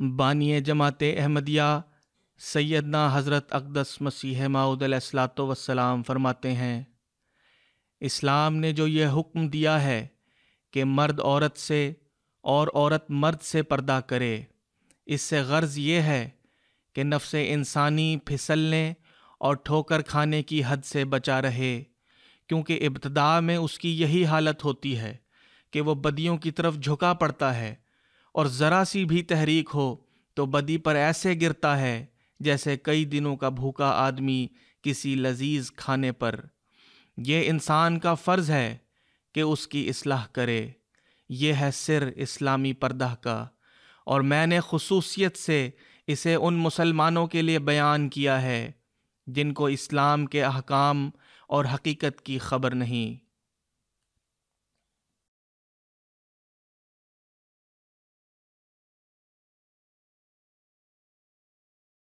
बानिय जमात अहमदिया सैदना हज़रत अकदस मसीह माउदलात वसलाम फरमाते हैं इस्लाम ने जो ये हुक्म दिया है कि मर्द औरत से और औरत मर्द से पर्दा करे इससे गर्ज ये है कि नफ्स इंसानी फिसलने और ठोकर खाने की हद से बचा रहे क्योंकि इब्तदा में उसकी यही हालत होती है कि वह बदियों की तरफ झुका पड़ता है और ज़रा सी भी तहरीक हो तो बदी पर ऐसे गिरता है जैसे कई दिनों का भूखा आदमी किसी लजीज खाने पर यह इंसान का फ़र्ज़ है कि उसकी असलाह करे यह है सिर इस्लामी पर्दा का और मैंने खसूसियत से इसे उन मुसलमानों के लिए बयान किया है जिनको इस्लाम के अहकाम और हकीकत की खबर नहीं